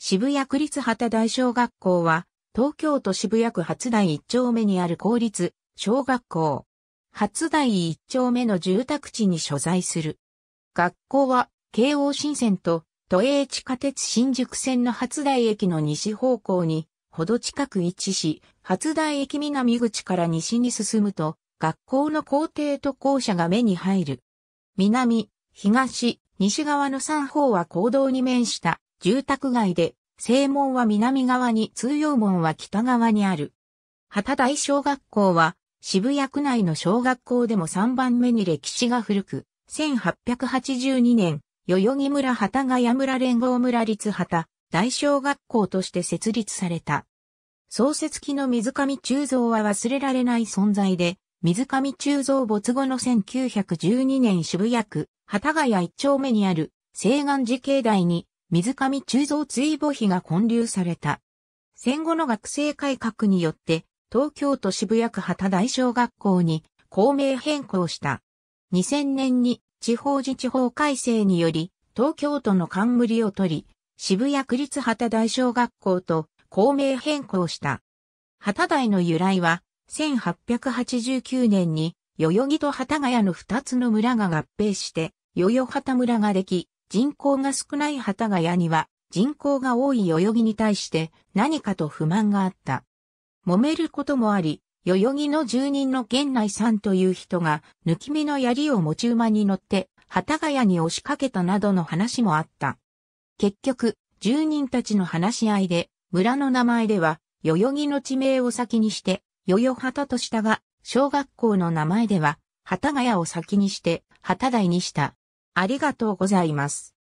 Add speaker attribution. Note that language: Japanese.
Speaker 1: 渋谷区立畑大小学校は、東京都渋谷区初台一丁目にある公立小学校。初台一丁目の住宅地に所在する。学校は、京王新線と都営地下鉄新宿線の初台駅の西方向に、ほど近く位置し、初台駅南口から西に進むと、学校の校庭と校舎が目に入る。南、東、西側の3方は公道に面した住宅街で、正門は南側に通用門は北側にある。旗大小学校は渋谷区内の小学校でも3番目に歴史が古く、1882年、代々木村旗ヶ谷村連合村立旗、大小学校として設立された。創設期の水上中蔵は忘れられない存在で、水上中蔵没後の1912年渋谷区、旗ヶ谷一丁目にある、西岸寺境内に水上鋳造追母碑が建立された。戦後の学生改革によって、東京都渋谷区旗大小学校に校名変更した。2000年に地方自治法改正により、東京都の冠を取り、渋谷区立旗大小学校と校名変更した。旗台の由来は、1889年に、代々木と畑ヶ谷の二つの村が合併して、代々畑村ができ、人口が少ない旗ヶ谷には、人口が多い代々木に対して何かと不満があった。揉めることもあり、代々木の住人の源内さんという人が、抜き身の槍を持ち馬に乗って、旗ヶ谷に押しかけたなどの話もあった。結局、住人たちの話し合いで、村の名前では、代々木の地名を先にして、代々旗としたが、小学校の名前では、旗ヶ谷を先にして、旗台にした。ありがとうございます。